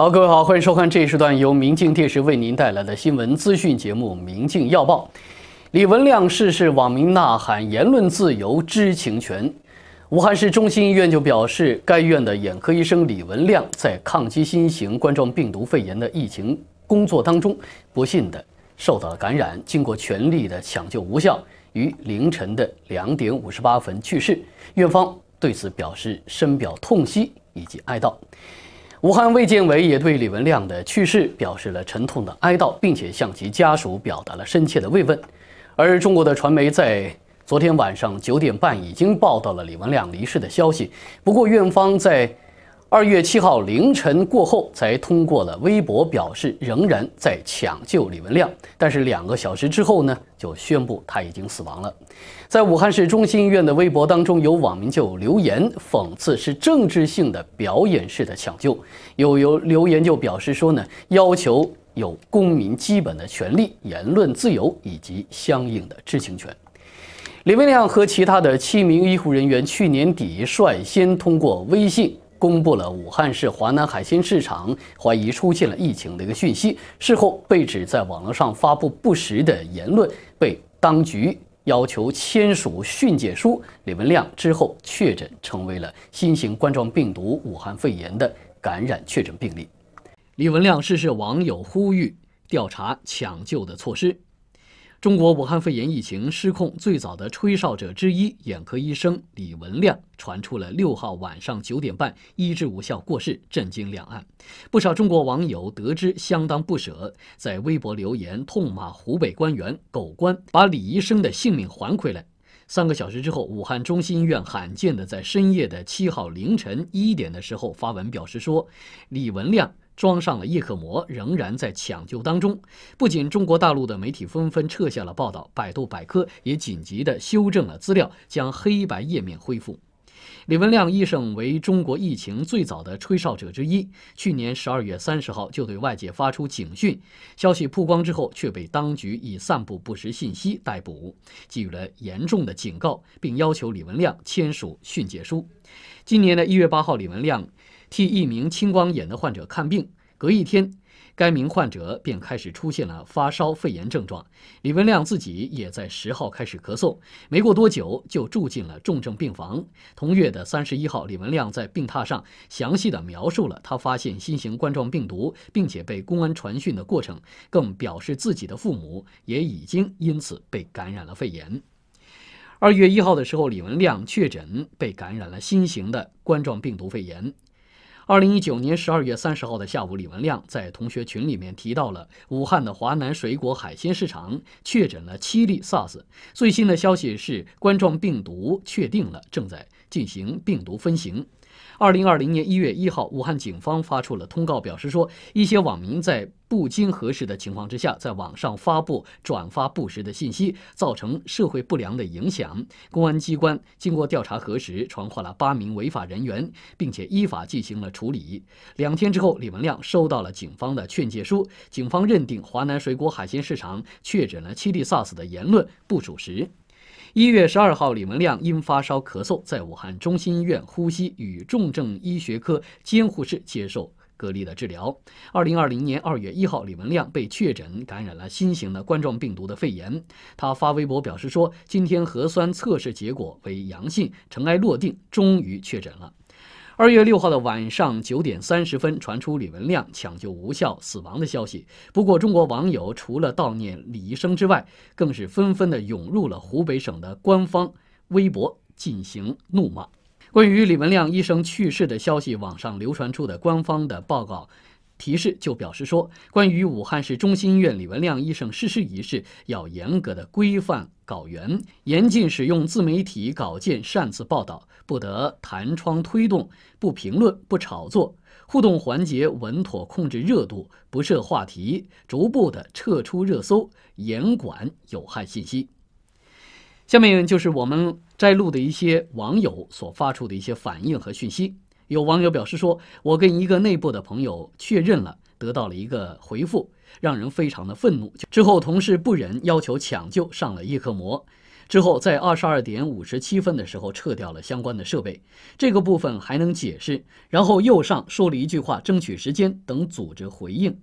好，各位好，欢迎收看这一时段由明镜电视为您带来的新闻资讯节目《明镜要报》。李文亮逝世，网民呐喊言论自由、知情权。武汉市中心医院就表示，该院的眼科医生李文亮在抗击新型冠状病毒肺炎的疫情工作当中不幸的受到了感染，经过全力的抢救无效，于凌晨的两点五十八分去世。院方对此表示深表痛惜以及哀悼。武汉卫健委也对李文亮的去世表示了沉痛的哀悼，并且向其家属表达了深切的慰问。而中国的传媒在昨天晚上九点半已经报道了李文亮离世的消息。不过，院方在二月七号凌晨过后才通过了微博表示仍然在抢救李文亮，但是两个小时之后呢，就宣布他已经死亡了。在武汉市中心医院的微博当中，有网民就留言讽刺是政治性的表演式的抢救。有有留言就表示说呢，要求有公民基本的权利、言论自由以及相应的知情权。李文亮和其他的七名医护人员去年底率先通过微信公布了武汉市华南海鲜市场怀疑出现了疫情的一个讯息，事后被指在网络上发布不实的言论，被当局。要求签署训诫书，李文亮之后确诊成为了新型冠状病毒武汉肺炎的感染确诊病例。李文亮逝世，网友呼吁调查、抢救的措施。中国武汉肺炎疫情失控最早的吹哨者之一眼科医生李文亮，传出了六号晚上九点半医治无效过世，震惊两岸。不少中国网友得知相当不舍，在微博留言痛骂湖北官员“狗官”，把李医生的性命还回来。三个小时之后，武汉中心医院罕见的在深夜的七号凌晨一点的时候发文表示说，李文亮。装上了叶克膜，仍然在抢救当中。不仅中国大陆的媒体纷纷撤下了报道，百度百科也紧急地修正了资料，将黑白页面恢复。李文亮医生为中国疫情最早的吹哨者之一，去年十二月三十号就对外界发出警讯。消息曝光之后，却被当局以散布不实信息逮捕，给予了严重的警告，并要求李文亮签署训诫书。今年的一月八号，李文亮。替一名青光眼的患者看病，隔一天，该名患者便开始出现了发烧、肺炎症状。李文亮自己也在十号开始咳嗽，没过多久就住进了重症病房。同月的三十一号，李文亮在病榻上详细的描述了他发现新型冠状病毒，并且被公安传讯的过程，更表示自己的父母也已经因此被感染了肺炎。二月一号的时候，李文亮确诊被感染了新型的冠状病毒肺炎。二零一九年十二月三十号的下午，李文亮在同学群里面提到了武汉的华南水果海鲜市场确诊了七例 SARS。最新的消息是，冠状病毒确定了，正在进行病毒分型。二零二零年一月一号，武汉警方发出了通告，表示说，一些网民在不经核实的情况之下，在网上发布转发不实的信息，造成社会不良的影响。公安机关经过调查核实，传唤了八名违法人员，并且依法进行了处理。两天之后，李文亮收到了警方的劝诫书，警方认定华南水果海鲜市场确诊了七地 SARS 的言论不属实。一月十二号，李文亮因发烧咳嗽，在武汉中心医院呼吸与重症医学科监护室接受隔离的治疗。二零二零年二月一号，李文亮被确诊感染了新型的冠状病毒的肺炎。他发微博表示说：“今天核酸测试结果为阳性，尘埃落定，终于确诊了。”二月六号的晚上九点三十分，传出李文亮抢救无效死亡的消息。不过，中国网友除了悼念李医生之外，更是纷纷的涌入了湖北省的官方微博进行怒骂。关于李文亮医生去世的消息，网上流传出的官方的报告。提示就表示说，关于武汉市中心医院李文亮医生逝世一事，要严格的规范稿源，严禁使用自媒体稿件擅自报道，不得弹窗推动，不评论，不炒作，互动环节稳妥控制热度，不设话题，逐步的撤出热搜，严管有害信息。下面就是我们摘录的一些网友所发出的一些反应和讯息。有网友表示说：“我跟一个内部的朋友确认了，得到了一个回复，让人非常的愤怒。之后同事不忍，要求抢救上了叶克膜，之后在二十二点五十七分的时候撤掉了相关的设备。这个部分还能解释。然后右上说了一句话：‘争取时间，等组织回应。’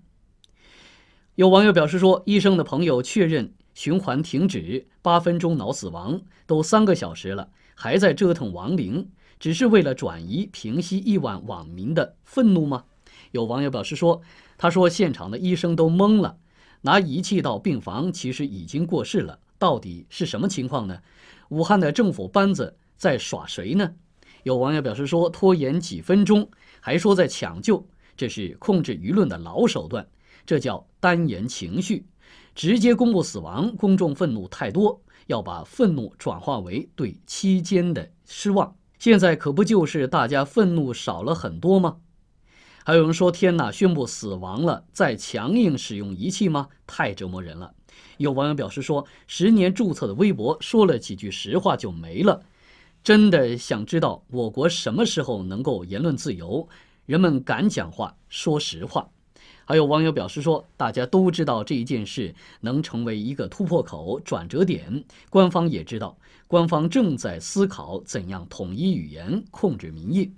有网友表示说：‘医生的朋友确认循环停止，八分钟脑死亡，都三个小时了，还在折腾亡灵。’”只是为了转移、平息亿万网民的愤怒吗？有网友表示说：“他说现场的医生都懵了，拿仪器到病房，其实已经过世了。到底是什么情况呢？武汉的政府班子在耍谁呢？”有网友表示说：“拖延几分钟，还说在抢救，这是控制舆论的老手段。这叫单言情绪，直接公布死亡，公众愤怒太多，要把愤怒转化为对期间的失望。”现在可不就是大家愤怒少了很多吗？还有人说：“天哪，宣布死亡了，再强硬使用仪器吗？太折磨人了。”有网友表示说：“十年注册的微博，说了几句实话就没了，真的想知道我国什么时候能够言论自由，人们敢讲话，说实话。”还有网友表示说，大家都知道这一件事能成为一个突破口、转折点，官方也知道，官方正在思考怎样统一语言、控制民意。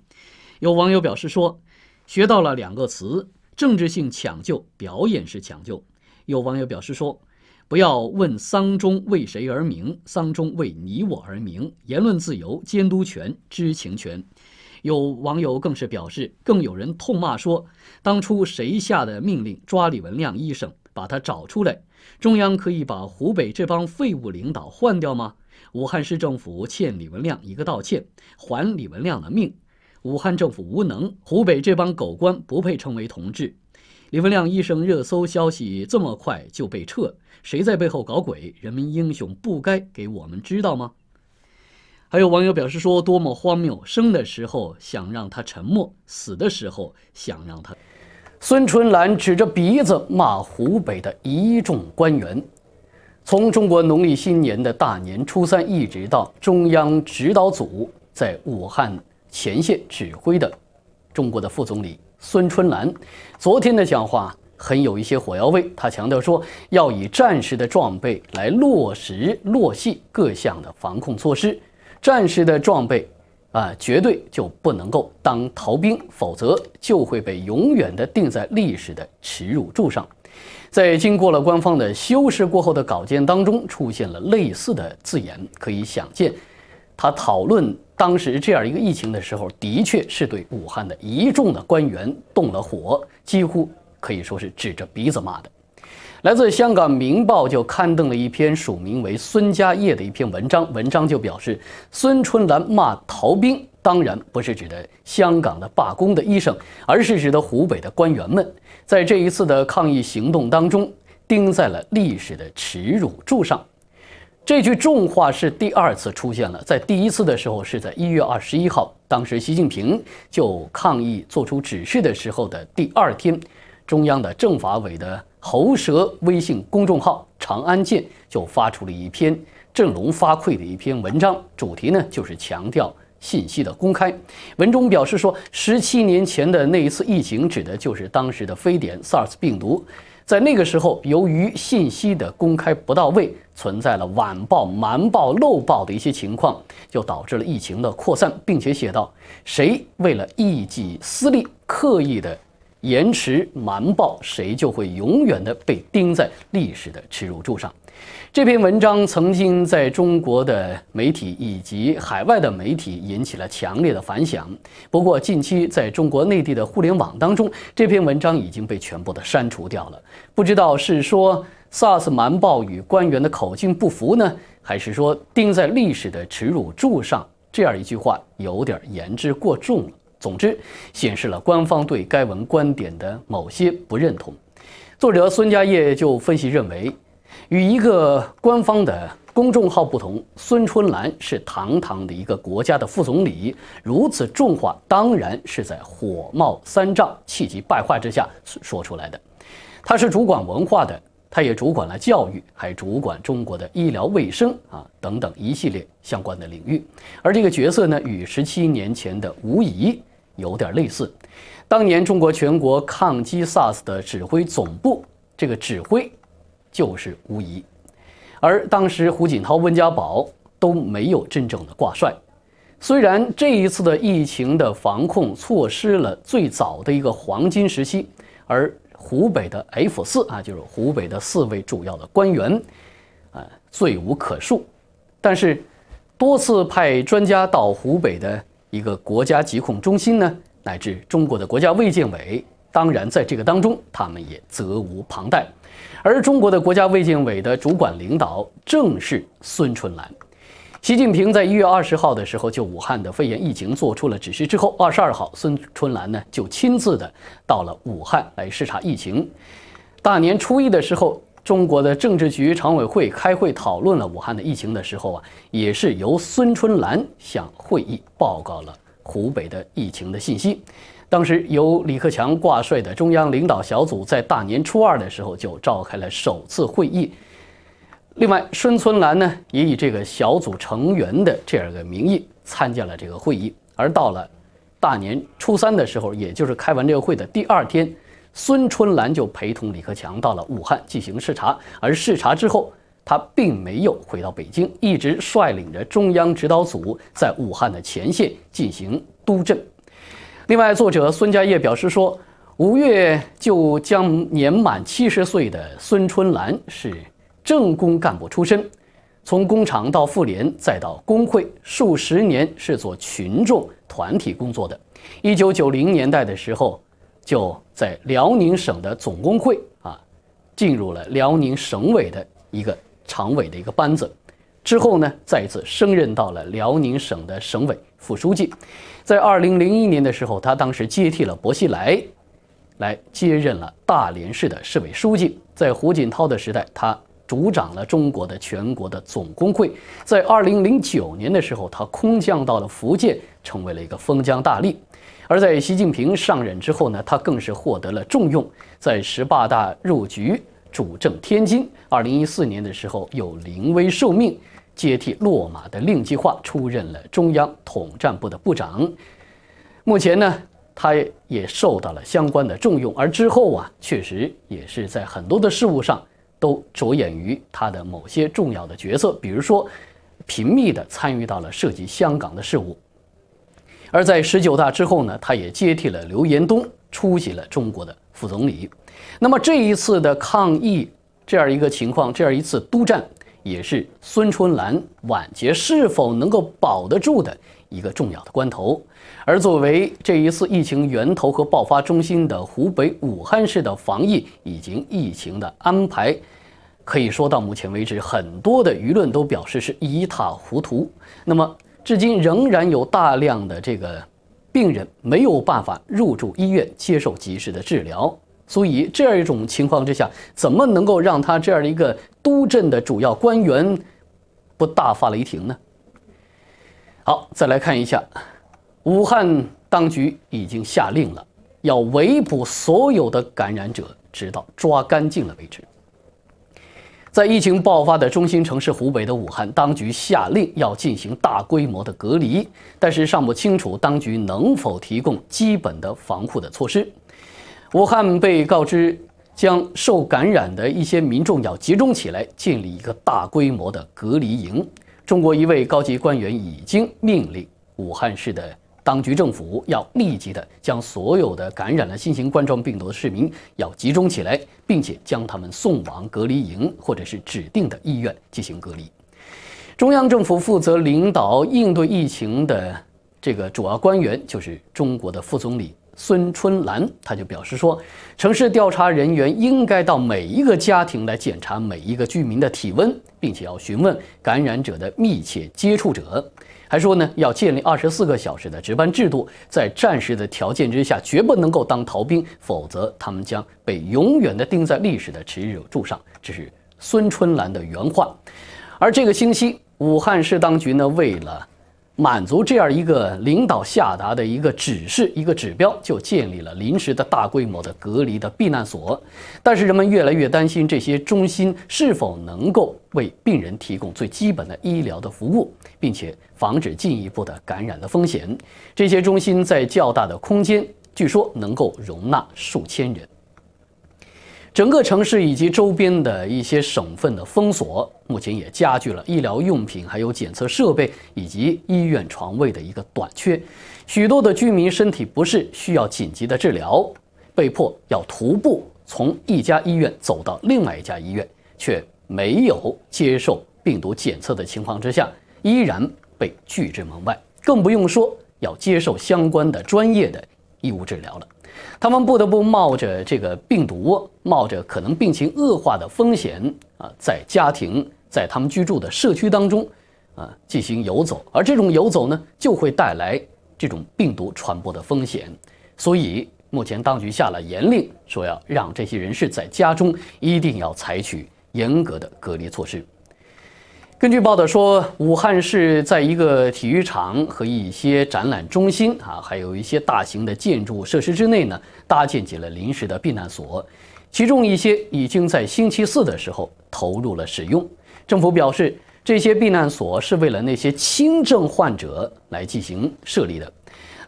有网友表示说，学到了两个词：政治性抢救、表演式抢救。有网友表示说，不要问丧钟为谁而鸣，丧钟为你我而鸣。言论自由、监督权、知情权。有网友更是表示，更有人痛骂说：“当初谁下的命令抓李文亮医生，把他找出来？中央可以把湖北这帮废物领导换掉吗？武汉市政府欠李文亮一个道歉，还李文亮的命。武汉政府无能，湖北这帮狗官不配称为同志。李文亮医生热搜消息这么快就被撤，谁在背后搞鬼？人民英雄不该给我们知道吗？”还有网友表示说：“多么荒谬！生的时候想让他沉默，死的时候想让他。”孙春兰指着鼻子骂湖北的一众官员。从中国农历新年的大年初三，一直到中央指导组在武汉前线指挥的，中国的副总理孙春兰昨天的讲话很有一些火药味。他强调说：“要以战士的装备来落实落细各项的防控措施。”战士的装备啊，绝对就不能够当逃兵，否则就会被永远的定在历史的耻辱柱上。在经过了官方的修饰过后的稿件当中，出现了类似的字眼，可以想见，他讨论当时这样一个疫情的时候，的确是对武汉的一众的官员动了火，几乎可以说是指着鼻子骂的。来自香港《明报》就刊登了一篇署名为孙家业的一篇文章，文章就表示，孙春兰骂逃兵，当然不是指的香港的罢工的医生，而是指的湖北的官员们，在这一次的抗议行动当中，钉在了历史的耻辱柱上。这句重话是第二次出现了，在第一次的时候是在一月二十一号，当时习近平就抗议作出指示的时候的第二天，中央的政法委的。喉舌微信公众号“长安剑”就发出了一篇振聋发聩的一篇文章，主题呢就是强调信息的公开。文中表示说，十七年前的那一次疫情，指的就是当时的非典 SARS 病毒。在那个时候，由于信息的公开不到位，存在了晚报、瞒报、漏报的一些情况，就导致了疫情的扩散。并且写道：“谁为了一己私利，刻意的？”延迟瞒报，谁就会永远的被钉在历史的耻辱柱上。这篇文章曾经在中国的媒体以及海外的媒体引起了强烈的反响。不过，近期在中国内地的互联网当中，这篇文章已经被全部的删除掉了。不知道是说 SARS 瞒报与官员的口径不符呢，还是说钉在历史的耻辱柱上这样一句话有点言之过重了？总之，显示了官方对该文观点的某些不认同。作者孙家业就分析认为，与一个官方的公众号不同，孙春兰是堂堂的一个国家的副总理，如此重话当然是在火冒三丈、气急败坏之下说出来的。他是主管文化的。他也主管了教育，还主管中国的医疗卫生啊等等一系列相关的领域。而这个角色呢，与十七年前的无疑有点类似。当年中国全国抗击 SARS 的指挥总部，这个指挥就是无疑，而当时胡锦涛、温家宝都没有真正的挂帅。虽然这一次的疫情的防控错失了最早的一个黄金时期，而湖北的 F 四啊，就是湖北的四位主要的官员，啊，罪无可恕。但是，多次派专家到湖北的一个国家疾控中心呢，乃至中国的国家卫健委，当然在这个当中，他们也责无旁贷。而中国的国家卫健委的主管领导正是孙春兰。习近平在一月二十号的时候就武汉的肺炎疫情做出了指示，之后二十二号，孙春兰呢就亲自的到了武汉来视察疫情。大年初一的时候，中国的政治局常委会开会讨论了武汉的疫情的时候啊，也是由孙春兰向会议报告了湖北的疫情的信息。当时由李克强挂帅的中央领导小组在大年初二的时候就召开了首次会议。另外，孙春兰呢也以这个小组成员的这样一个名义参加了这个会议。而到了大年初三的时候，也就是开完这个会的第二天，孙春兰就陪同李克强到了武汉进行视察。而视察之后，他并没有回到北京，一直率领着中央指导组在武汉的前线进行督阵。另外，作者孙家业表示说，五月就将年满七十岁的孙春兰是。政工干部出身，从工厂到妇联，再到工会，数十年是做群众团体工作的。一九九零年代的时候，就在辽宁省的总工会啊，进入了辽宁省委的一个常委的一个班子。之后呢，再次升任到了辽宁省的省委副书记。在二零零一年的时候，他当时接替了薄熙来，来接任了大连市的市委书记。在胡锦涛的时代，他。主掌了中国的全国的总工会。在二零零九年的时候，他空降到了福建，成为了一个封疆大吏。而在习近平上任之后呢，他更是获得了重用，在十八大入局主政天津。二零一四年的时候，又临危受命，接替落马的令计划，出任了中央统战部的部长。目前呢，他也受到了相关的重用，而之后啊，确实也是在很多的事务上。都着眼于他的某些重要的角色，比如说，频密地参与到了涉及香港的事务。而在十九大之后呢，他也接替了刘延东，出席了中国的副总理。那么这一次的抗疫，这样一个情况，这样一次督战，也是孙春兰晚节是否能够保得住的一个重要的关头。而作为这一次疫情源头和爆发中心的湖北武汉市的防疫以及疫情的安排，可以说到目前为止，很多的舆论都表示是一塌糊涂。那么，至今仍然有大量的这个病人没有办法入住医院接受及时的治疗，所以这样一种情况之下，怎么能够让他这样的一个都镇的主要官员不大发雷霆呢？好，再来看一下。武汉当局已经下令了，要围捕所有的感染者，直到抓干净了为止。在疫情爆发的中心城市湖北的武汉，当局下令要进行大规模的隔离，但是尚不清楚当局能否提供基本的防护的措施。武汉被告知将受感染的一些民众要集中起来，建立一个大规模的隔离营。中国一位高级官员已经命令武汉市的。当局政府要立即的将所有的感染了新型冠状病毒的市民要集中起来，并且将他们送往隔离营或者是指定的医院进行隔离。中央政府负责领导应对疫情的这个主要官员就是中国的副总理孙春兰，他就表示说，城市调查人员应该到每一个家庭来检查每一个居民的体温，并且要询问感染者的密切接触者。还说呢，要建立二十四个小时的值班制度，在战时的条件之下，绝不能够当逃兵，否则他们将被永远的钉在历史的耻辱柱上。这是孙春兰的原话。而这个星期，武汉市当局呢，为了。满足这样一个领导下达的一个指示、一个指标，就建立了临时的大规模的隔离的避难所。但是人们越来越担心这些中心是否能够为病人提供最基本的医疗的服务，并且防止进一步的感染的风险。这些中心在较大的空间，据说能够容纳数千人。整个城市以及周边的一些省份的封锁，目前也加剧了医疗用品、还有检测设备以及医院床位的一个短缺。许多的居民身体不适，需要紧急的治疗，被迫要徒步从一家医院走到另外一家医院，却没有接受病毒检测的情况之下，依然被拒之门外，更不用说要接受相关的专业的医务治疗了。他们不得不冒着这个病毒，冒着可能病情恶化的风险啊，在家庭、在他们居住的社区当中啊进行游走，而这种游走呢，就会带来这种病毒传播的风险。所以，目前当局下了严令，说要让这些人士在家中一定要采取严格的隔离措施。根据报道说，武汉市在一个体育场和一些展览中心啊，还有一些大型的建筑设施之内呢，搭建起了临时的避难所，其中一些已经在星期四的时候投入了使用。政府表示，这些避难所是为了那些轻症患者来进行设立的。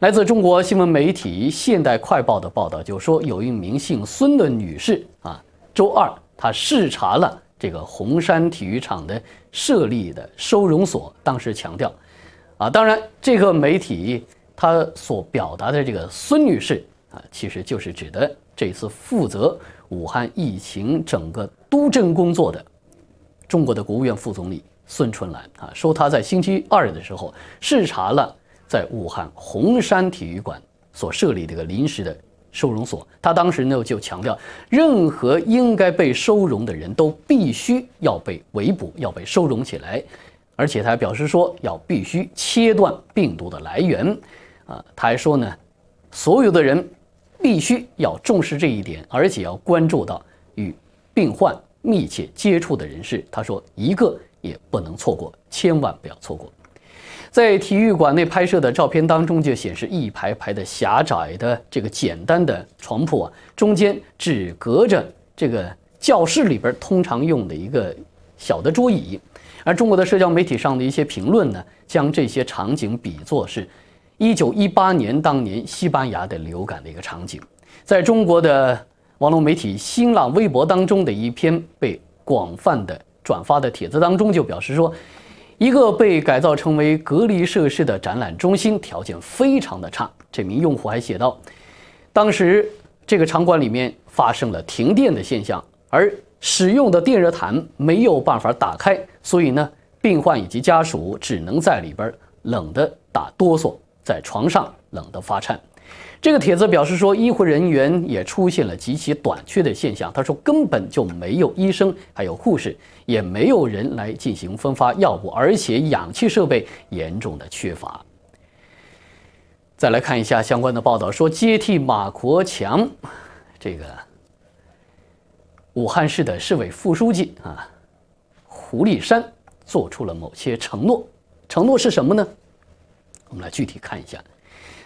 来自中国新闻媒体《现代快报》的报道就说，有一名姓孙的女士啊，周二她视察了。这个红山体育场的设立的收容所，当时强调，啊，当然这个媒体他所表达的这个孙女士啊，其实就是指的这次负责武汉疫情整个督政工作的中国的国务院副总理孙春兰啊，说他在星期二的时候视察了在武汉红山体育馆所设立这个临时的。收容所，他当时呢就强调，任何应该被收容的人都必须要被围捕，要被收容起来，而且他还表示说，要必须切断病毒的来源。啊，他还说呢，所有的人必须要重视这一点，而且要关注到与病患密切接触的人士。他说，一个也不能错过，千万不要错过。在体育馆内拍摄的照片当中，就显示一排排的狭窄的这个简单的床铺啊，中间只隔着这个教室里边通常用的一个小的桌椅，而中国的社交媒体上的一些评论呢，将这些场景比作是1918年当年西班牙的流感的一个场景，在中国的网络媒体新浪微博当中的一篇被广泛的转发的帖子当中，就表示说。一个被改造成为隔离设施的展览中心条件非常的差。这名用户还写道，当时这个场馆里面发生了停电的现象，而使用的电热毯没有办法打开，所以呢，病患以及家属只能在里边冷的打哆嗦，在床上冷的发颤。这个帖子表示说，医护人员也出现了极其短缺的现象。他说，根本就没有医生，还有护士，也没有人来进行分发药物，而且氧气设备严重的缺乏。再来看一下相关的报道，说接替马国强，这个武汉市的市委副书记啊，胡立山做出了某些承诺。承诺是什么呢？我们来具体看一下。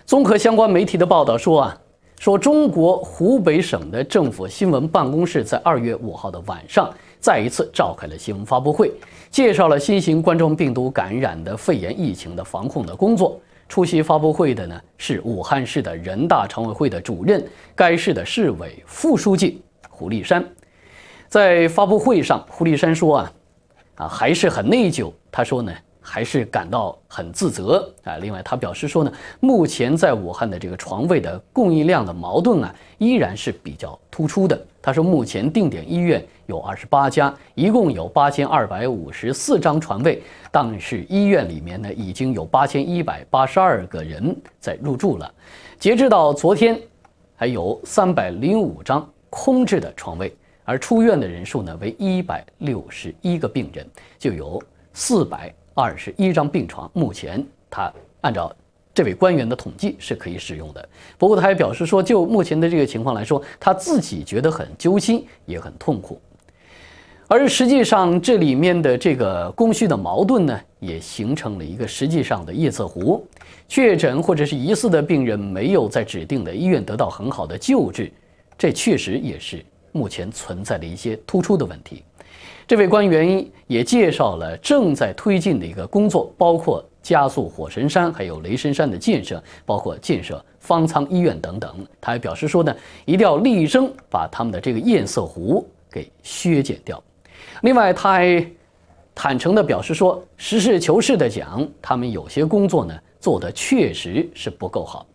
综合相关媒体的报道说啊，说中国湖北省的政府新闻办公室在二月五号的晚上再一次召开了新闻发布会，介绍了新型冠状病毒感染的肺炎疫情的防控的工作。出席发布会的呢是武汉市的人大常委会的主任，该市的市委副书记胡立山。在发布会上，胡立山说啊，啊还是很内疚。他说呢。还是感到很自责啊！另外，他表示说呢，目前在武汉的这个床位的供应量的矛盾啊，依然是比较突出的。他说，目前定点医院有二十八家，一共有八千二百五十四张床位，但是医院里面呢，已经有八千一百八十二个人在入住了。截至到昨天，还有三百零五张空置的床位，而出院的人数呢为一百六十一个病人，就有四百。二十一张病床，目前他按照这位官员的统计是可以使用的。不过，他还表示说，就目前的这个情况来说，他自己觉得很揪心，也很痛苦。而实际上，这里面的这个供需的矛盾呢，也形成了一个实际上的夜色湖。确诊或者是疑似的病人没有在指定的医院得到很好的救治，这确实也是目前存在的一些突出的问题。这位官员也介绍了正在推进的一个工作，包括加速火神山还有雷神山的建设，包括建设方舱医院等等。他还表示说呢，一定要力争把他们的这个堰塞湖给削减掉。另外，他还坦诚地表示说，实事求是地讲，他们有些工作呢做的确实是不够好。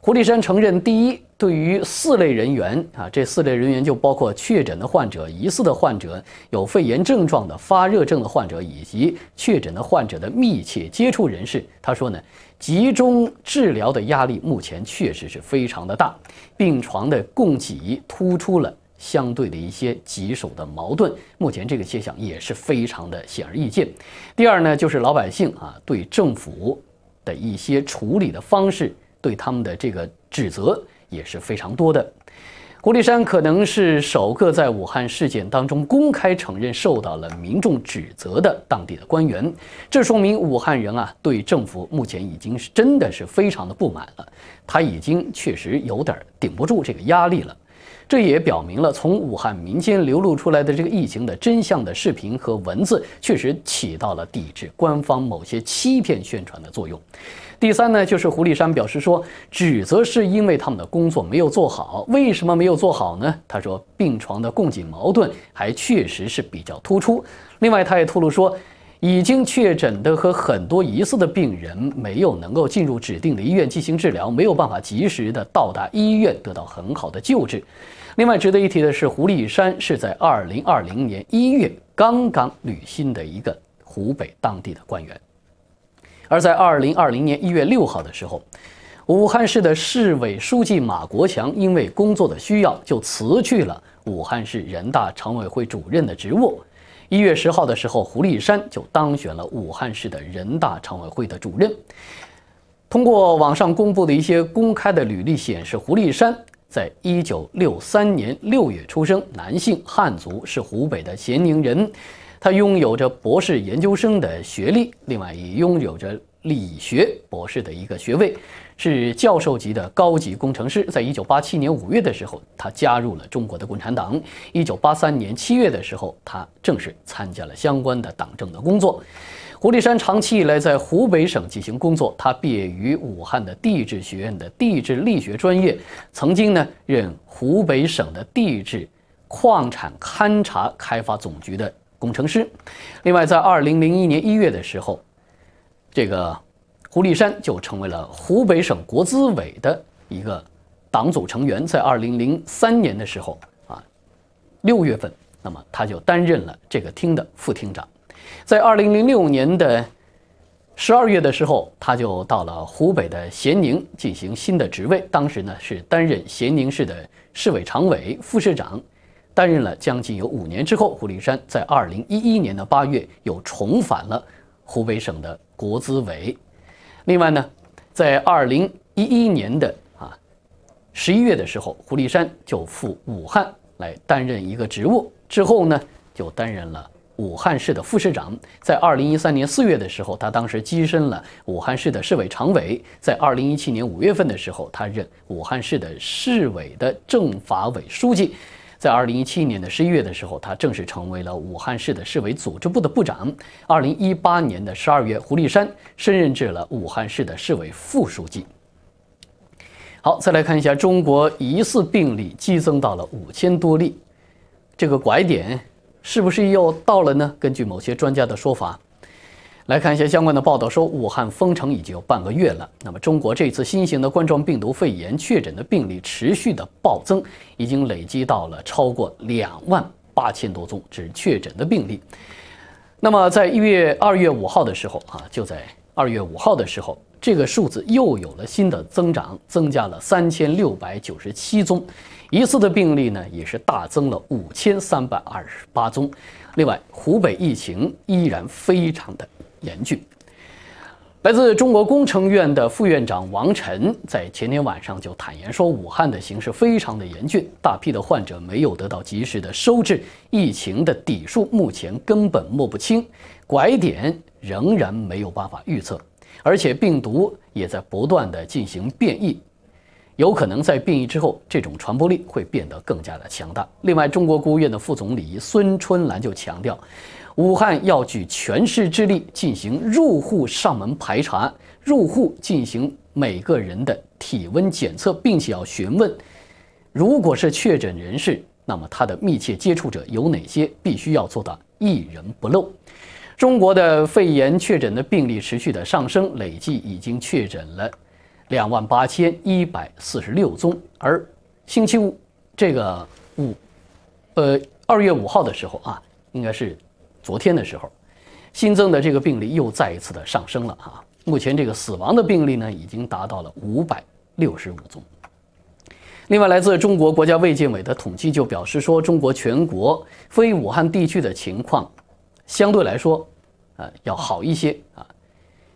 胡立山承认，第一。对于四类人员啊，这四类人员就包括确诊的患者、疑似的患者、有肺炎症状的、发热症的患者，以及确诊的患者的密切接触人士。他说呢，集中治疗的压力目前确实是非常的大，病床的供给突出了相对的一些棘手的矛盾。目前这个现象也是非常的显而易见。第二呢，就是老百姓啊对政府的一些处理的方式，对他们的这个指责。也是非常多的。胡立山可能是首个在武汉事件当中公开承认受到了民众指责的当地的官员，这说明武汉人啊对政府目前已经是真的是非常的不满了，他已经确实有点顶不住这个压力了。这也表明了从武汉民间流露出来的这个疫情的真相的视频和文字，确实起到了抵制官方某些欺骗宣传的作用。第三呢，就是胡立山表示说，指责是因为他们的工作没有做好，为什么没有做好呢？他说，病床的供给矛盾还确实是比较突出。另外，他也透露说，已经确诊的和很多疑似的病人没有能够进入指定的医院进行治疗，没有办法及时的到达医院得到很好的救治。另外，值得一提的是，胡立山是在2020年一月刚刚履新的一个湖北当地的官员。而在二零二零年一月六号的时候，武汉市的市委书记马国强因为工作的需要就辞去了武汉市人大常委会主任的职务。一月十号的时候，胡立山就当选了武汉市的人大常委会的主任。通过网上公布的一些公开的履历显示，胡立山在一九六三年六月出生，男性，汉族，是湖北的咸宁人。他拥有着博士研究生的学历，另外也拥有着理学博士的一个学位，是教授级的高级工程师。在一九八七年五月的时候，他加入了中国的共产党。一九八三年七月的时候，他正式参加了相关的党政的工作。胡立山长期以来在湖北省进行工作。他毕业于武汉的地质学院的地质力学专业，曾经呢任湖北省的地质矿产勘查开发总局的。工程师。另外，在二零零一年一月的时候，这个胡立山就成为了湖北省国资委的一个党组成员。在二零零三年的时候，啊，六月份，那么他就担任了这个厅的副厅长。在二零零六年的十二月的时候，他就到了湖北的咸宁进行新的职位，当时呢是担任咸宁市的市委常委、副市长。担任了将近有五年之后，胡立山在二零一一年的八月又重返了湖北省的国资委。另外呢，在二零一一年的啊十一月的时候，胡立山就赴武汉来担任一个职务。之后呢，就担任了武汉市的副市长。在二零一三年四月的时候，他当时跻身了武汉市的市委常委。在二零一七年五月份的时候，他任武汉市的市委的政法委书记。在二零一七年的十一月的时候，他正式成为了武汉市的市委组织部的部长。二零一八年的十二月，胡立山升任至了武汉市的市委副书记。好，再来看一下，中国疑似病例激增到了五千多例，这个拐点是不是又到了呢？根据某些专家的说法。来看一些相关的报道，说武汉封城已经有半个月了。那么，中国这次新型的冠状病毒肺炎确诊的病例持续的暴增，已经累积到了超过两万八千多宗。只确诊的病例，那么在一月二月五号的时候啊，就在二月五号的时候，这个数字又有了新的增长，增加了三千六百九十七宗，疑似的病例呢也是大增了五千三百二十八宗。另外，湖北疫情依然非常的。严峻，来自中国工程院的副院长王晨在前天晚上就坦言说，武汉的形势非常的严峻，大批的患者没有得到及时的收治，疫情的底数目前根本摸不清，拐点仍然没有办法预测，而且病毒也在不断的进行变异，有可能在变异之后，这种传播力会变得更加的强大。另外，中国国务院的副总理孙春兰就强调。武汉要举全市之力进行入户上门排查，入户进行每个人的体温检测，并且要询问，如果是确诊人士，那么他的密切接触者有哪些，必须要做到一人不漏。中国的肺炎确诊的病例持续的上升，累计已经确诊了两万八千一百四十六宗，而星期五这个五，呃，二月五号的时候啊，应该是。昨天的时候，新增的这个病例又再一次的上升了啊！目前这个死亡的病例呢，已经达到了五百六十五宗。另外，来自中国国家卫健委的统计就表示说，中国全国非武汉地区的情况相对来说，啊要好一些啊。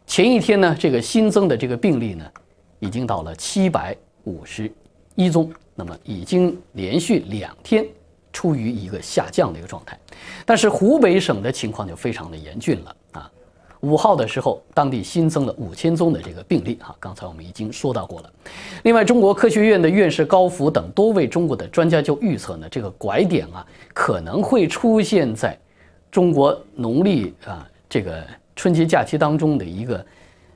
前一天呢，这个新增的这个病例呢，已经到了七百五十一宗，那么已经连续两天。出于一个下降的一个状态，但是湖北省的情况就非常的严峻了啊！五号的时候，当地新增了五千宗的这个病例啊。刚才我们已经说到过了。另外，中国科学院的院士高福等多位中国的专家就预测呢，这个拐点啊可能会出现在中国农历啊这个春节假期当中的一个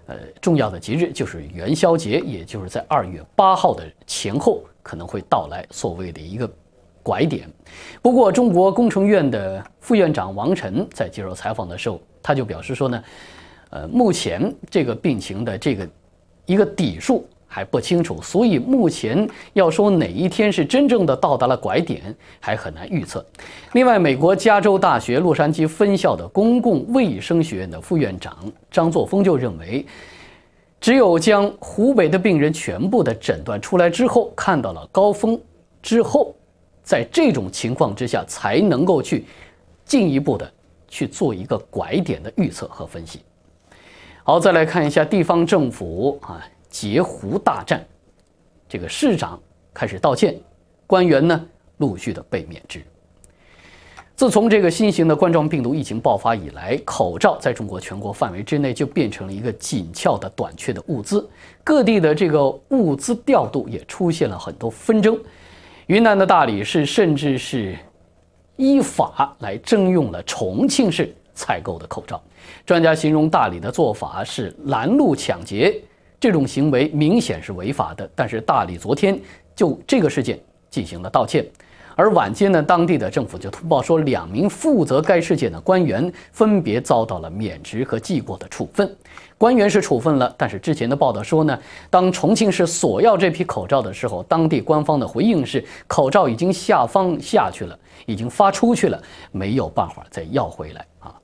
呃重要的节日，就是元宵节，也就是在二月八号的前后可能会到来，所谓的一个。拐点。不过，中国工程院的副院长王晨在接受采访的时候，他就表示说呢，呃，目前这个病情的这个一个底数还不清楚，所以目前要说哪一天是真正的到达了拐点，还很难预测。另外，美国加州大学洛杉矶分校的公共卫生学院的副院长张作峰就认为，只有将湖北的病人全部的诊断出来之后，看到了高峰之后。在这种情况之下，才能够去进一步的去做一个拐点的预测和分析。好，再来看一下地方政府啊，截胡大战，这个市长开始道歉，官员呢陆续的被免职。自从这个新型的冠状病毒疫情爆发以来，口罩在中国全国范围之内就变成了一个紧俏的短缺的物资，各地的这个物资调度也出现了很多纷争。云南的大理市甚至是依法来征用了重庆市采购的口罩，专家形容大理的做法是拦路抢劫，这种行为明显是违法的。但是大理昨天就这个事件进行了道歉，而晚间呢，当地的政府就通报说，两名负责该事件的官员分别遭到了免职和记过的处分。官员是处分了，但是之前的报道说呢，当重庆市索要这批口罩的时候，当地官方的回应是口罩已经下方下去了，已经发出去了，没有办法再要回来啊。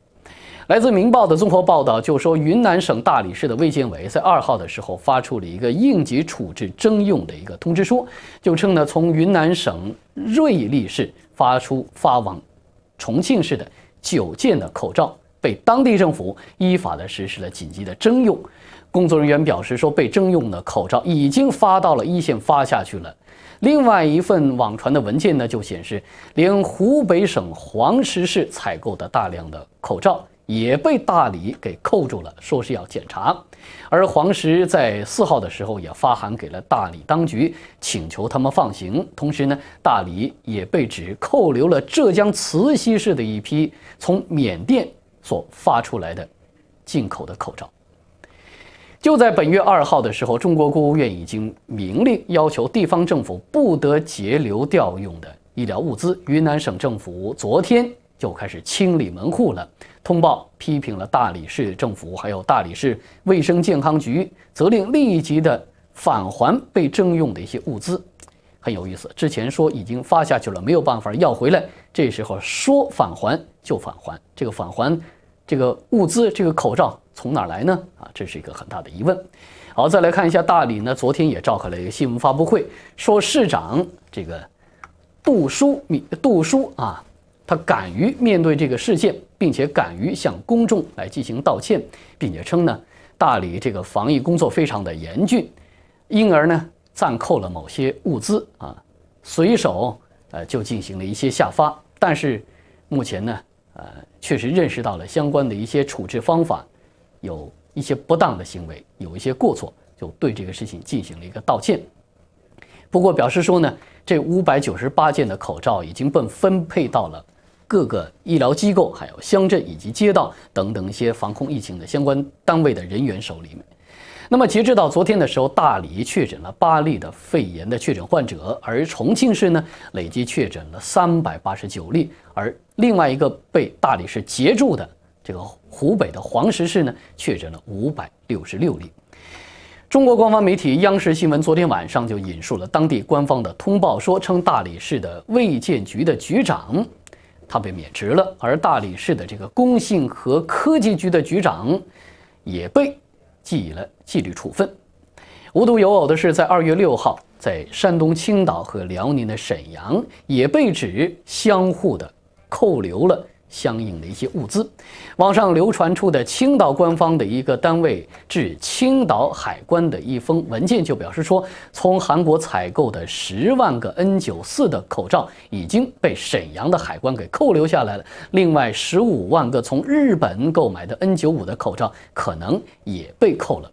来自《明报》的综合报道就说，云南省大理市的卫健委在二号的时候发出了一个应急处置征用的一个通知书，就称呢从云南省瑞丽市发出发往重庆市的九件的口罩。被当地政府依法的实施了紧急的征用。工作人员表示说，被征用的口罩已经发到了一线，发下去了。另外一份网传的文件呢，就显示，连湖北省黄石市采购的大量的口罩也被大理给扣住了，说是要检查。而黄石在四号的时候也发函给了大理当局，请求他们放行。同时呢，大理也被指扣留了浙江慈溪市的一批从缅甸。所发出来的进口的口罩，就在本月二号的时候，中国国务院已经明令要求地方政府不得截留调用的医疗物资。云南省政府昨天就开始清理门户了，通报批评了大理市政府，还有大理市卫生健康局，责令立即的返还被征用的一些物资。很有意思，之前说已经发下去了，没有办法要回来。这时候说返还就返还，这个返还这个物资，这个口罩从哪来呢？啊，这是一个很大的疑问。好，再来看一下大理呢，昨天也召开了一个新闻发布会，说市长这个杜书杜书啊，他敢于面对这个事件，并且敢于向公众来进行道歉，并且称呢，大理这个防疫工作非常的严峻，因而呢。暂扣了某些物资啊，随手呃就进行了一些下发，但是目前呢，呃确实认识到了相关的一些处置方法有一些不当的行为，有一些过错，就对这个事情进行了一个道歉。不过表示说呢，这五百九十八件的口罩已经被分配到了各个医疗机构、还有乡镇以及街道等等一些防控疫情的相关单位的人员手里面。那么，截止到昨天的时候，大理确诊了八例的肺炎的确诊患者，而重庆市呢，累计确诊了三百八十九例，而另外一个被大理市截住的这个湖北的黄石市呢，确诊了五百六十六例。中国官方媒体央视新闻昨天晚上就引述了当地官方的通报，说称大理市的卫健局的局长他被免职了，而大理市的这个工信和科技局的局长也被记了。纪律处分。无独有偶的是，在二月六号，在山东青岛和辽宁的沈阳也被指相互的扣留了。相应的一些物资，网上流传出的青岛官方的一个单位致青岛海关的一封文件就表示说，从韩国采购的十万个 N 九四的口罩已经被沈阳的海关给扣留下来了，另外十五万个从日本购买的 N 九五的口罩可能也被扣了。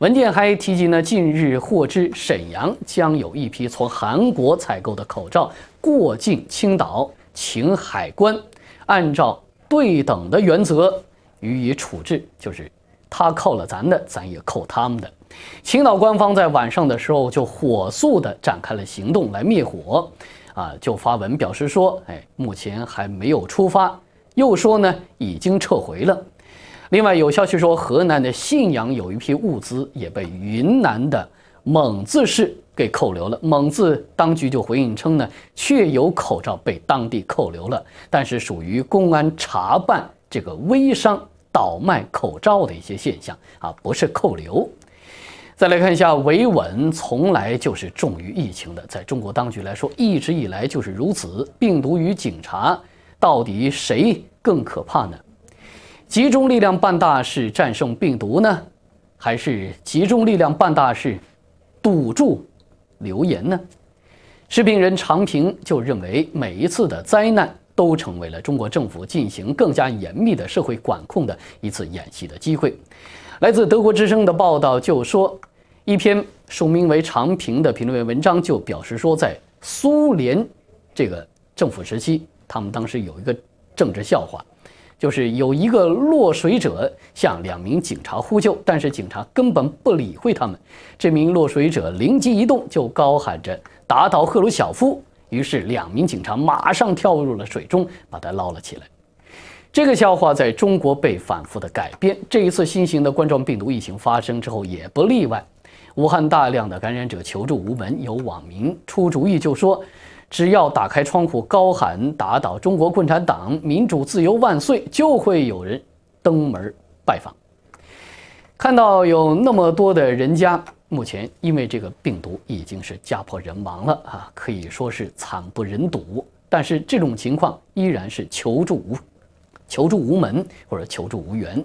文件还提及呢，近日获知沈阳将有一批从韩国采购的口罩过境青岛，请海关。按照对等的原则予以处置，就是他扣了咱的，咱也扣他们的。青岛官方在晚上的时候就火速的展开了行动来灭火，啊，就发文表示说，哎，目前还没有出发，又说呢已经撤回了。另外有消息说，河南的信阳有一批物资也被云南的蒙自市。给扣留了。蒙自当局就回应称呢，确有口罩被当地扣留了，但是属于公安查办这个微商倒卖口罩的一些现象啊，不是扣留。再来看一下，维稳从来就是重于疫情的，在中国当局来说，一直以来就是如此。病毒与警察，到底谁更可怕呢？集中力量办大事战胜病毒呢，还是集中力量办大事堵住？留言呢？视频人常平就认为，每一次的灾难都成为了中国政府进行更加严密的社会管控的一次演习的机会。来自德国之声的报道就说，一篇署名为常平的评论员文章就表示说，在苏联这个政府时期，他们当时有一个政治笑话。就是有一个落水者向两名警察呼救，但是警察根本不理会他们。这名落水者灵机一动，就高喊着“打倒赫鲁晓夫”。于是两名警察马上跳入了水中，把他捞了起来。这个笑话在中国被反复的改编。这一次新型的冠状病毒疫情发生之后，也不例外。武汉大量的感染者求助无门，有网民出主意就说。只要打开窗户，高喊“打倒中国共产党，民主自由万岁”，就会有人登门拜访。看到有那么多的人家，目前因为这个病毒已经是家破人亡了啊，可以说是惨不忍睹。但是这种情况依然是求助无求助无门或者求助无缘。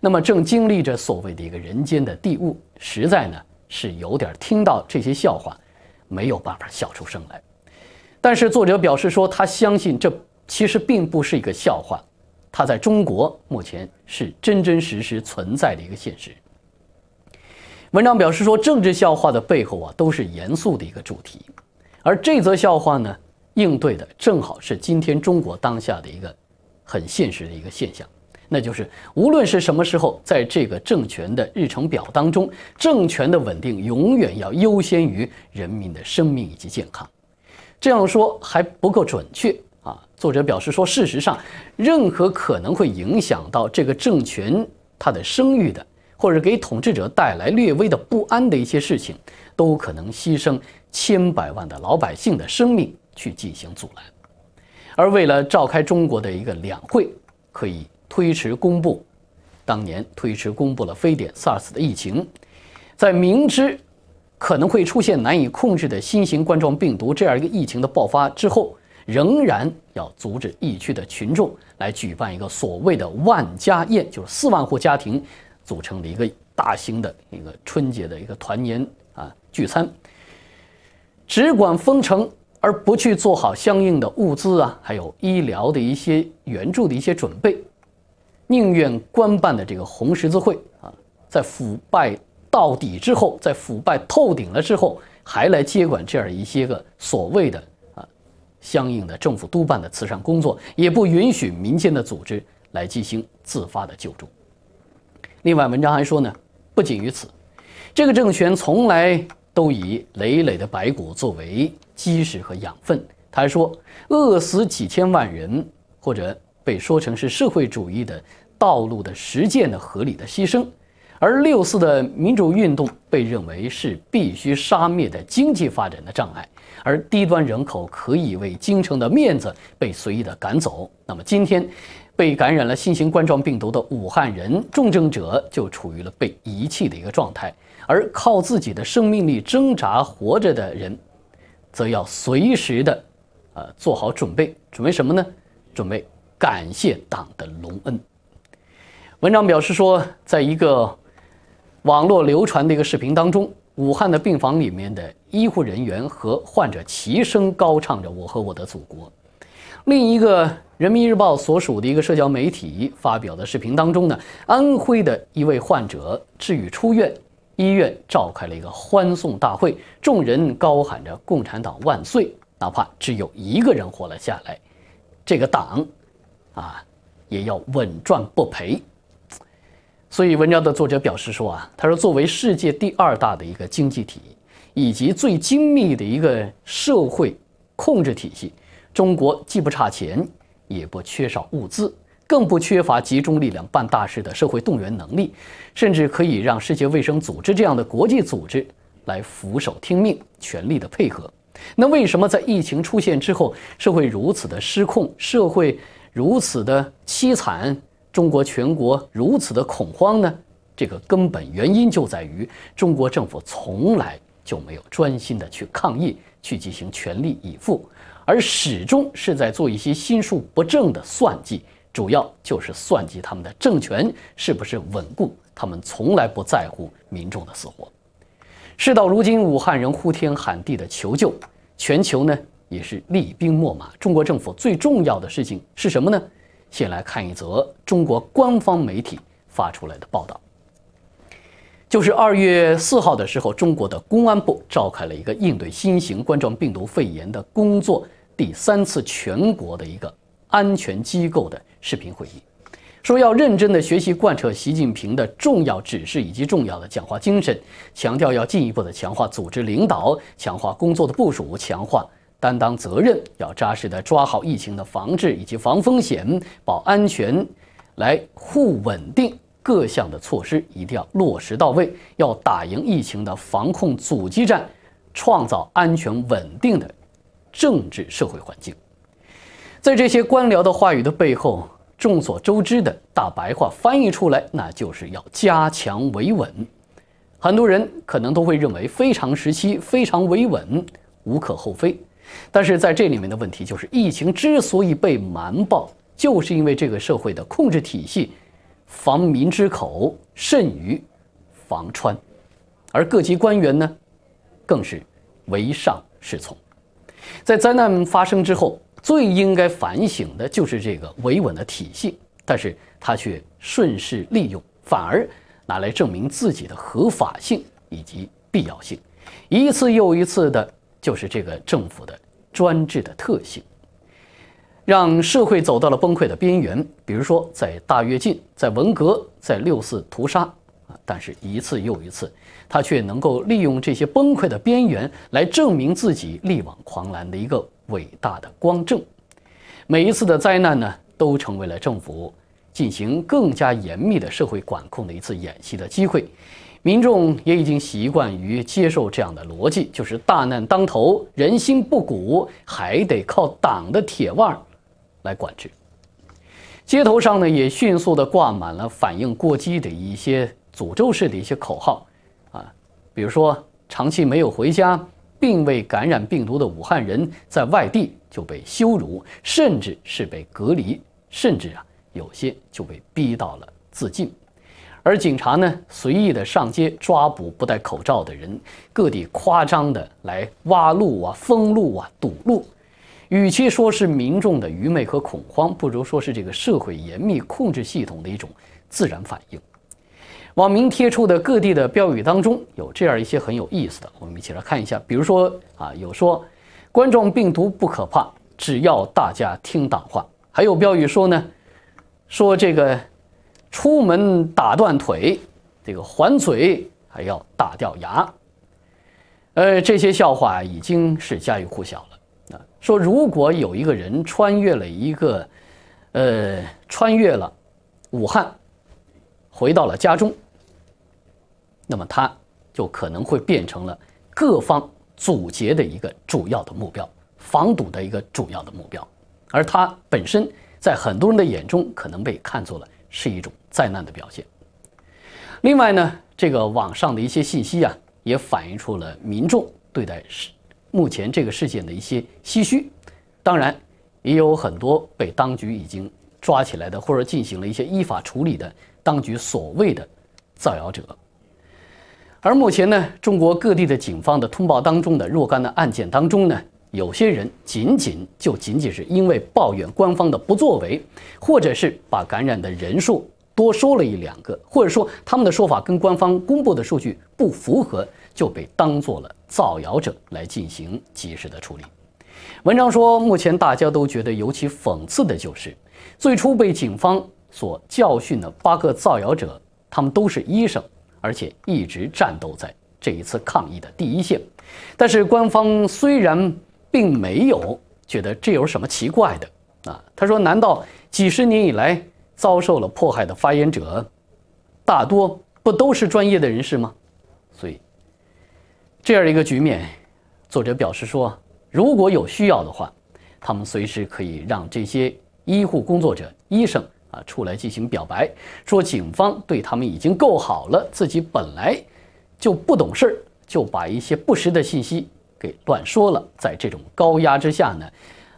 那么正经历着所谓的一个人间的地物，实在呢是有点听到这些笑话没有办法笑出声来。但是作者表示说，他相信这其实并不是一个笑话，它在中国目前是真真实实存在的一个现实。文章表示说，政治笑话的背后啊，都是严肃的一个主题，而这则笑话呢，应对的正好是今天中国当下的一个很现实的一个现象，那就是无论是什么时候，在这个政权的日程表当中，政权的稳定永远要优先于人民的生命以及健康。这样说还不够准确啊！作者表示说，事实上，任何可能会影响到这个政权它的声誉的，或者给统治者带来略微的不安的一些事情，都可能牺牲千百万的老百姓的生命去进行阻拦。而为了召开中国的一个两会，可以推迟公布。当年推迟公布了非典、SARS 的疫情，在明知。可能会出现难以控制的新型冠状病毒这样一个疫情的爆发之后，仍然要阻止疫区的群众来举办一个所谓的万家宴，就是四万户家庭组成的一个大型的一个春节的一个团年啊聚餐。只管封城，而不去做好相应的物资啊，还有医疗的一些援助的一些准备，宁愿官办的这个红十字会啊，在腐败。到底之后，在腐败透顶了之后，还来接管这样一些个所谓的啊，相应的政府督办的慈善工作，也不允许民间的组织来进行自发的救助。另外，文章还说呢，不仅于此，这个政权从来都以累累的白骨作为基石和养分。他还说，饿死几千万人，或者被说成是社会主义的道路的实践的合理的牺牲。而六四的民主运动被认为是必须杀灭的经济发展的障碍，而低端人口可以为京城的面子被随意的赶走。那么今天，被感染了新型冠状病毒的武汉人重症者就处于了被遗弃的一个状态，而靠自己的生命力挣扎活着的人，则要随时的，呃做好准备。准备什么呢？准备感谢党的隆恩。文章表示说，在一个。网络流传的一个视频当中，武汉的病房里面的医护人员和患者齐声高唱着《我和我的祖国》。另一个人民日报所属的一个社交媒体发表的视频当中呢，安徽的一位患者治愈出院，医院召开了一个欢送大会，众人高喊着“共产党万岁”，哪怕只有一个人活了下来，这个党，啊，也要稳赚不赔。所以，文章的作者表示说啊，他说，作为世界第二大的一个经济体，以及最精密的一个社会控制体系，中国既不差钱，也不缺少物资，更不缺乏集中力量办大事的社会动员能力，甚至可以让世界卫生组织这样的国际组织来俯首听命、全力的配合。那为什么在疫情出现之后，社会如此的失控，社会如此的凄惨？中国全国如此的恐慌呢？这个根本原因就在于中国政府从来就没有专心的去抗疫，去进行全力以赴，而始终是在做一些心术不正的算计，主要就是算计他们的政权是不是稳固。他们从来不在乎民众的死活。事到如今，武汉人呼天喊地的求救，全球呢也是厉兵秣马。中国政府最重要的事情是什么呢？先来看一则中国官方媒体发出来的报道，就是二月四号的时候，中国的公安部召开了一个应对新型冠状病毒肺炎的工作第三次全国的一个安全机构的视频会议，说要认真的学习贯彻习近平的重要指示以及重要的讲话精神，强调要进一步的强化组织领导，强化工作的部署，强化。担当责任，要扎实地抓好疫情的防治以及防风险、保安全，来护稳定各项的措施一定要落实到位，要打赢疫情的防控阻击战，创造安全稳定的政治社会环境。在这些官僚的话语的背后，众所周知的大白话翻译出来，那就是要加强维稳。很多人可能都会认为非常时期非常维稳，无可厚非。但是在这里面的问题就是，疫情之所以被瞒报，就是因为这个社会的控制体系，防民之口甚于防川，而各级官员呢，更是唯上是从。在灾难发生之后，最应该反省的就是这个维稳的体系，但是他却顺势利用，反而拿来证明自己的合法性以及必要性，一次又一次的，就是这个政府的。专制的特性，让社会走到了崩溃的边缘，比如说在大跃进、在文革、在六四屠杀啊，但是一次又一次，他却能够利用这些崩溃的边缘来证明自己力挽狂澜的一个伟大的光政。每一次的灾难呢，都成为了政府进行更加严密的社会管控的一次演习的机会。民众也已经习惯于接受这样的逻辑，就是大难当头，人心不古，还得靠党的铁腕来管制。街头上呢，也迅速的挂满了反应过激的一些诅咒式的一些口号，啊，比如说长期没有回家，并未感染病毒的武汉人，在外地就被羞辱，甚至是被隔离，甚至啊，有些就被逼到了自尽。而警察呢，随意的上街抓捕不戴口罩的人，各地夸张的来挖路啊、封路啊、堵路。与其说是民众的愚昧和恐慌，不如说是这个社会严密控制系统的一种自然反应。网民贴出的各地的标语当中，有这样一些很有意思的，我们一起来看一下。比如说啊，有说冠状病毒不可怕，只要大家听党话。还有标语说呢，说这个。出门打断腿，这个还嘴还要打掉牙。呃，这些笑话已经是家喻户晓了啊。说如果有一个人穿越了一个，呃，穿越了武汉，回到了家中，那么他就可能会变成了各方阻截的一个主要的目标，防堵的一个主要的目标，而他本身在很多人的眼中可能被看作了。是一种灾难的表现。另外呢，这个网上的一些信息啊，也反映出了民众对待事目前这个事件的一些唏嘘。当然，也有很多被当局已经抓起来的，或者进行了一些依法处理的当局所谓的造谣者。而目前呢，中国各地的警方的通报当中的若干的案件当中呢。有些人仅仅就仅仅是因为抱怨官方的不作为，或者是把感染的人数多说了一两个，或者说他们的说法跟官方公布的数据不符合，就被当做了造谣者来进行及时的处理。文章说，目前大家都觉得尤其讽刺的就是，最初被警方所教训的八个造谣者，他们都是医生，而且一直战斗在这一次抗疫的第一线，但是官方虽然。并没有觉得这有什么奇怪的啊！他说：“难道几十年以来遭受了迫害的发言者大多不都是专业的人士吗？”所以，这样一个局面，作者表示说：“如果有需要的话，他们随时可以让这些医护工作者、医生啊出来进行表白，说警方对他们已经够好了，自己本来就不懂事儿，就把一些不实的信息。”给乱说了，在这种高压之下呢，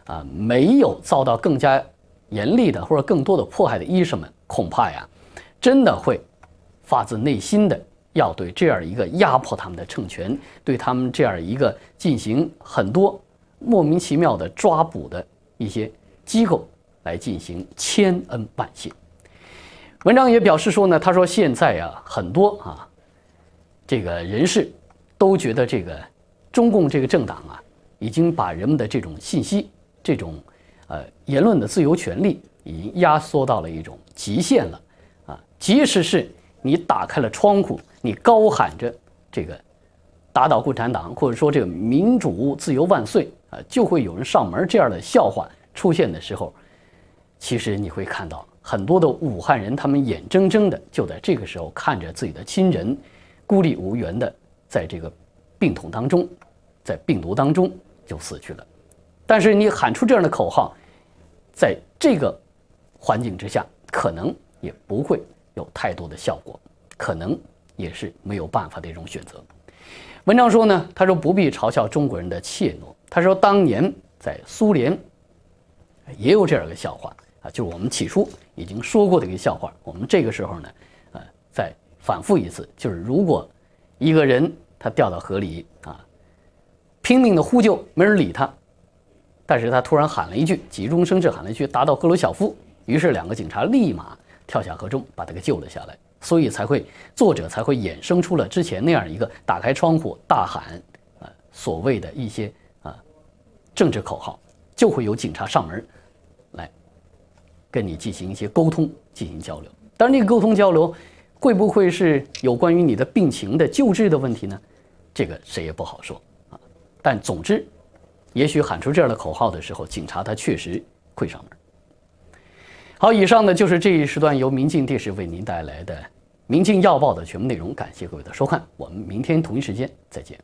啊，没有遭到更加严厉的或者更多的迫害的医生们，恐怕呀，真的会发自内心的要对这样一个压迫他们的政权，对他们这样一个进行很多莫名其妙的抓捕的一些机构来进行千恩万谢。文章也表示说呢，他说现在呀，很多啊，这个人士都觉得这个。中共这个政党啊，已经把人们的这种信息、这种呃言论的自由权利，已经压缩到了一种极限了，啊，即使是你打开了窗户，你高喊着这个“打倒共产党”或者说“这个民主自由万岁”啊，就会有人上门这样的笑话出现的时候，其实你会看到很多的武汉人，他们眼睁睁的就在这个时候看着自己的亲人孤立无援的在这个病痛当中。在病毒当中就死去了，但是你喊出这样的口号，在这个环境之下，可能也不会有太多的效果，可能也是没有办法的一种选择。文章说呢，他说不必嘲笑中国人的怯懦。他说当年在苏联也有这样一个笑话啊，就是我们起初已经说过的一个笑话，我们这个时候呢，呃，再反复一次，就是如果一个人他掉到河里啊。拼命的呼救，没人理他。但是他突然喊了一句，急中生智喊了一句“打倒赫鲁晓夫”，于是两个警察立马跳下河中把他给救了下来。所以才会，作者才会衍生出了之前那样一个打开窗户大喊，呃，所谓的一些啊政治口号，就会有警察上门来跟你进行一些沟通、进行交流。当然，这个沟通交流会不会是有关于你的病情的救治的问题呢？这个谁也不好说。但总之，也许喊出这样的口号的时候，警察他确实会上门。好，以上呢就是这一时段由民进电视为您带来的《民进要报》的全部内容。感谢各位的收看，我们明天同一时间再见。